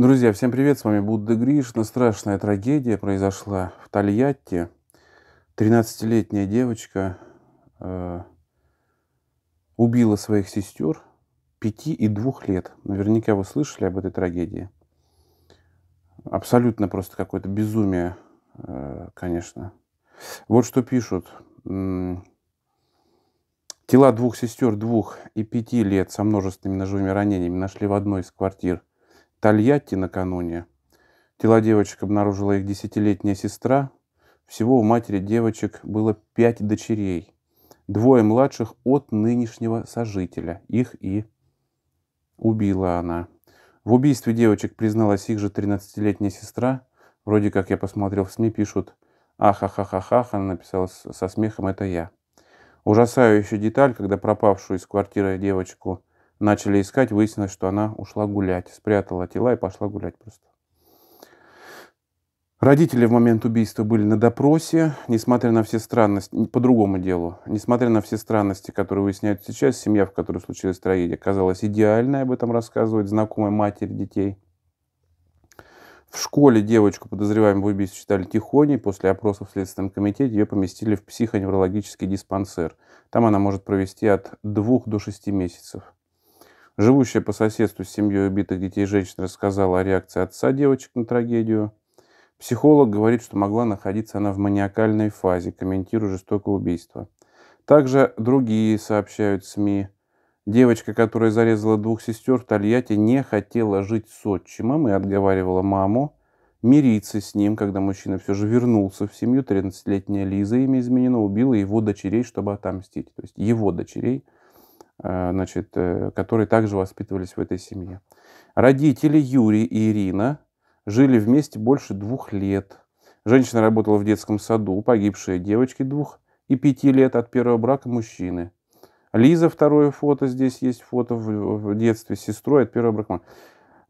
Друзья, всем привет, с вами Будда Гришна. Страшная трагедия произошла в Тольятти. 13-летняя девочка э, убила своих сестер 5 и 2 лет. Наверняка вы слышали об этой трагедии. Абсолютно просто какое-то безумие, э, конечно. Вот что пишут. Тела двух сестер двух и пяти лет со множественными ножевыми ранениями нашли в одной из квартир – Тольятти накануне. Тела девочек обнаружила их десятилетняя сестра. Всего у матери девочек было пять дочерей. Двое младших от нынешнего сожителя. Их и убила она. В убийстве девочек призналась их же 13-летняя сестра. Вроде как я посмотрел в СМИ, пишут «Ахахахахах», она написала со смехом «Это я». Ужасающая деталь, когда пропавшую из квартиры девочку Начали искать, выяснилось, что она ушла гулять, спрятала тела и пошла гулять просто. Родители в момент убийства были на допросе, несмотря на все странности, по другому делу, несмотря на все странности, которые выясняют сейчас, семья, в которой случилась трагедия, казалась идеальной, об этом рассказывает знакомая матери детей. В школе девочку, подозреваемую в убийстве, считали тихоней. После опроса в Следственном комитете ее поместили в психоневрологический диспансер. Там она может провести от двух до шести месяцев. Живущая по соседству с семьей убитых детей женщина рассказала о реакции отца девочек на трагедию. Психолог говорит, что могла находиться она в маниакальной фазе, комментируя жестокое убийство. Также другие сообщают СМИ. Девочка, которая зарезала двух сестер в Тольятти, не хотела жить с отчимом и отговаривала маму мириться с ним, когда мужчина все же вернулся в семью. 13-летняя Лиза, имя изменено, убила его дочерей, чтобы отомстить. То есть его дочерей – Э, значит, э, которые также воспитывались в этой семье. Родители Юрий и Ирина жили вместе больше двух лет. Женщина работала в детском саду, погибшие девочки двух и пяти лет от первого брака мужчины. Лиза, второе фото, здесь есть фото в детстве с сестрой от первого брака.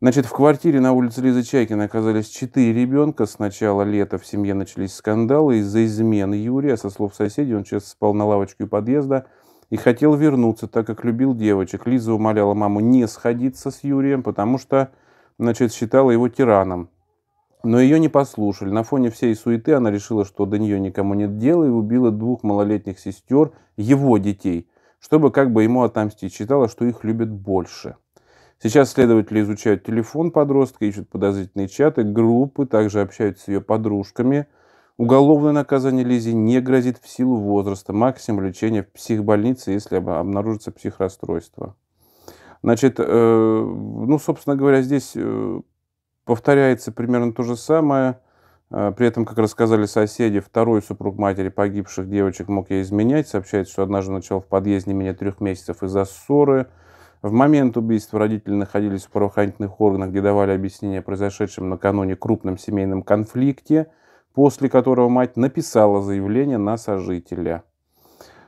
Значит, в квартире на улице Лизы Чайкина оказались четыре ребенка. С начала лета в семье начались скандалы из-за измены Юрия. Со слов соседей, он сейчас спал на лавочке у подъезда – и хотел вернуться, так как любил девочек. Лиза умоляла маму не сходиться с Юрием, потому что, значит, считала его тираном. Но ее не послушали. На фоне всей суеты она решила, что до нее никому нет дела, и убила двух малолетних сестер, его детей, чтобы как бы ему отомстить. Считала, что их любят больше. Сейчас следователи изучают телефон подростка, ищут подозрительные чаты, группы, также общаются с ее подружками – Уголовное наказание Лизе не грозит в силу возраста. Максимум лечения в психбольнице, если обнаружится психрасстройство. Значит, э, ну, собственно говоря, здесь э, повторяется примерно то же самое. Э, при этом, как рассказали соседи, второй супруг матери погибших девочек мог ей изменять. Сообщается, что однажды начал в подъезде меня трех месяцев из-за ссоры. В момент убийства родители находились в правоохранительных органах, где давали объяснение произошедшем накануне крупном семейном конфликте – после которого мать написала заявление на сожителя.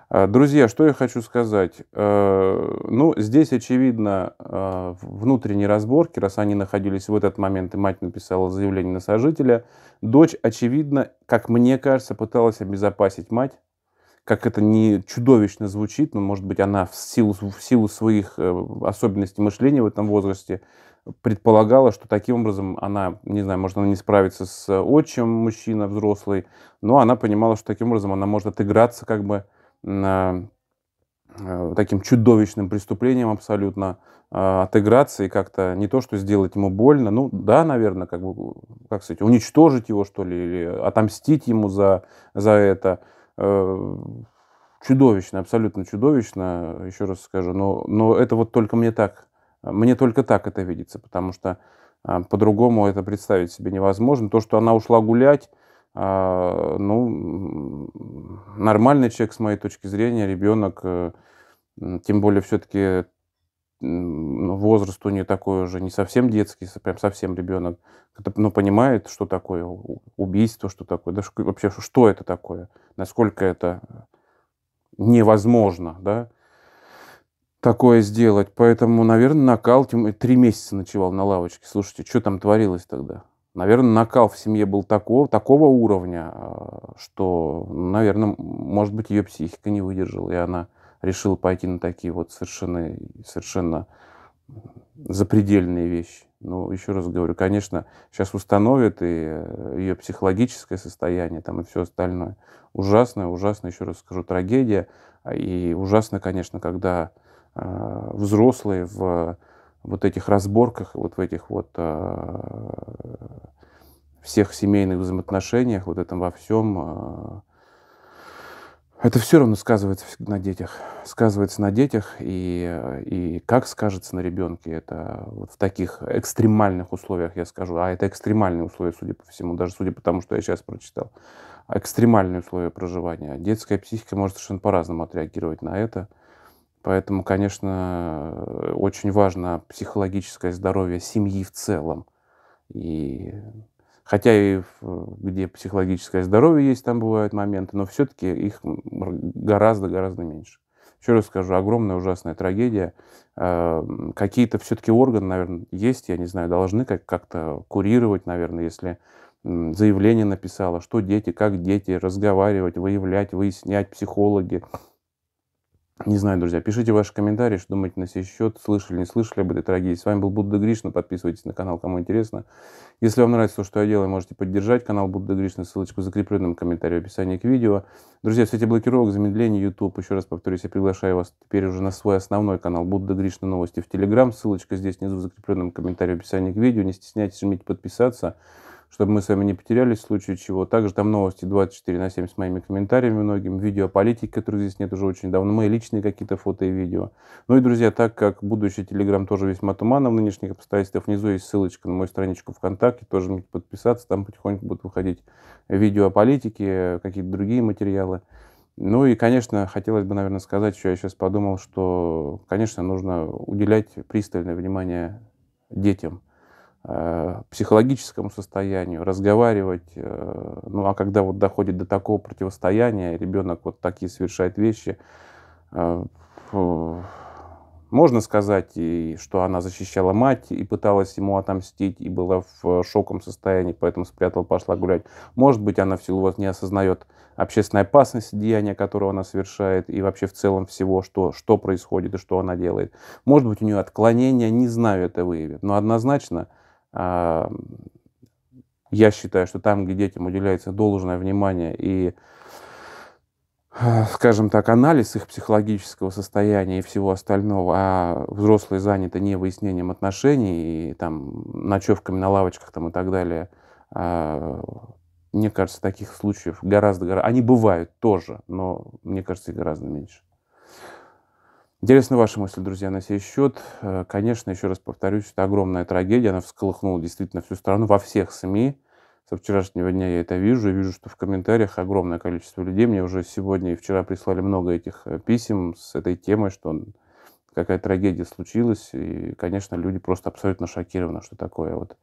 А, друзья, что я хочу сказать? А, ну, здесь, очевидно, а, внутренний разборки, раз они находились в этот момент, и мать написала заявление на сожителя, дочь, очевидно, как мне кажется, пыталась обезопасить мать, как это не чудовищно звучит, но, может быть, она в силу, в силу своих э, особенностей мышления в этом возрасте предполагала, что таким образом она, не знаю, может, она не справится с э, отчим мужчина взрослый, но она понимала, что таким образом она может отыграться как бы на, э, таким чудовищным преступлением абсолютно, э, отыграться и как-то не то, что сделать ему больно, ну да, наверное, как бы, как сказать, уничтожить его, что ли, или отомстить ему за, за это. Чудовищно, абсолютно чудовищно, еще раз скажу, но, но это вот только мне так мне только так это видится, потому что а, по-другому это представить себе невозможно. То, что она ушла гулять, а, ну, нормальный человек, с моей точки зрения, ребенок, э, тем более все-таки ну, возраст у нее такой уже не совсем детский, прям совсем ребенок, ну, понимает, что такое убийство, что такое, да, вообще, что это такое, насколько это э, невозможно, да, такое сделать. Поэтому, наверное, накал три месяца ночевал на лавочке. Слушайте, что там творилось тогда? Наверное, накал в семье был такого, такого уровня, а, что, ну, наверное, может быть, ее психика не выдержала, и она решила пойти на такие вот совершенно, совершенно запредельные вещи. Ну, еще раз говорю, конечно, сейчас установят и э, ее психологическое состояние там и все остальное. Ужасно, ужасно, еще раз скажу, трагедия. И ужасно, конечно, когда Э, взрослые в вот этих разборках, вот в этих вот э, всех семейных взаимоотношениях, вот этом во всем, э, это все равно сказывается на детях. Сказывается на детях, и, и как скажется на ребенке, это вот в таких экстремальных условиях, я скажу, а это экстремальные условия, судя по всему, даже судя по тому, что я сейчас прочитал, экстремальные условия проживания. Детская психика может совершенно по-разному отреагировать на это – Поэтому, конечно, очень важно психологическое здоровье семьи в целом. И хотя и где психологическое здоровье есть, там бывают моменты, но все-таки их гораздо-гораздо меньше. Еще раз скажу, огромная ужасная трагедия. Эм, какие-то все-таки органы, наверное, есть, я не знаю, должны как-то курировать, наверное, если заявление написала, что дети, как дети, разговаривать, выявлять, выяснять, психологи, не знаю, друзья, пишите ваши комментарии, что думаете на сей счет, слышали, не слышали об этой трагедии. С вами был Будда Гришна, подписывайтесь на канал, кому интересно. Если вам нравится то, что я делаю, можете поддержать канал Будда Гришна, ссылочку в закрепленном комментарии в описании к видео. Друзья, все эти блокировок, замедления YouTube, еще раз повторюсь, я приглашаю вас теперь уже на свой основной канал Будда Гришна Новости в Telegram, ссылочка здесь внизу в закрепленном комментарии в описании к видео. Не стесняйтесь, жмите подписаться чтобы мы с вами не потерялись в случае чего. Также там новости 24 на 7 с моими комментариями многим, видео о политике, которые здесь нет уже очень давно, мои личные какие-то фото и видео. Ну и, друзья, так как будущий Телеграм тоже весьма туманно в нынешних обстоятельствах, внизу есть ссылочка на мою страничку ВКонтакте, тоже можете подписаться, там потихоньку будут выходить видео о политике, какие-то другие материалы. Ну и, конечно, хотелось бы, наверное, сказать, что я сейчас подумал, что, конечно, нужно уделять пристальное внимание детям – Э, психологическому состоянию, разговаривать. Э, ну а когда вот доходит до такого противостояния, ребенок вот такие совершает вещи, э, можно сказать, и, что она защищала мать и пыталась ему отомстить, и была в шоком состоянии, поэтому спрятала, пошла гулять. Может быть, она в силу вас не осознает общественной опасности деяния, которое она совершает, и вообще в целом всего, что, что происходит и что она делает. Может быть, у нее отклонение, не знаю, это выявит. Но однозначно – а, я считаю, что там, где детям уделяется должное внимание и, а, скажем так, анализ их психологического состояния и всего остального, а взрослые заняты не выяснением отношений и там ночевками на лавочках там, и так далее, а, мне кажется, таких случаев гораздо, гораздо... Они бывают тоже, но мне кажется, их гораздо меньше. Интересны ваши мысли, друзья, на сей счет. Э, конечно, еще раз повторюсь, это огромная трагедия. Она всколыхнула действительно всю страну во всех СМИ. Со вчерашнего дня я это вижу. И вижу, что в комментариях огромное количество людей. Мне уже сегодня и вчера прислали много этих э, писем с этой темой, что какая трагедия случилась. И, конечно, люди просто абсолютно шокированы, что такое вот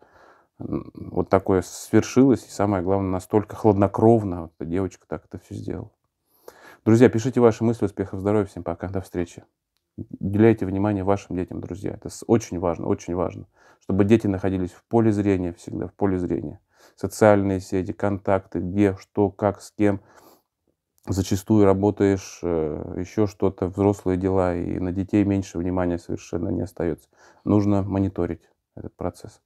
вот такое свершилось, и самое главное, настолько хладнокровно вот девочка так это все сделала. Друзья, пишите ваши мысли, успехов, здоровья, всем пока, до встречи уделяйте внимание вашим детям, друзья. Это очень важно, очень важно. Чтобы дети находились в поле зрения всегда, в поле зрения. Социальные сети, контакты, где, что, как, с кем. Зачастую работаешь, э, еще что-то, взрослые дела, и на детей меньше внимания совершенно не остается. Нужно мониторить этот процесс.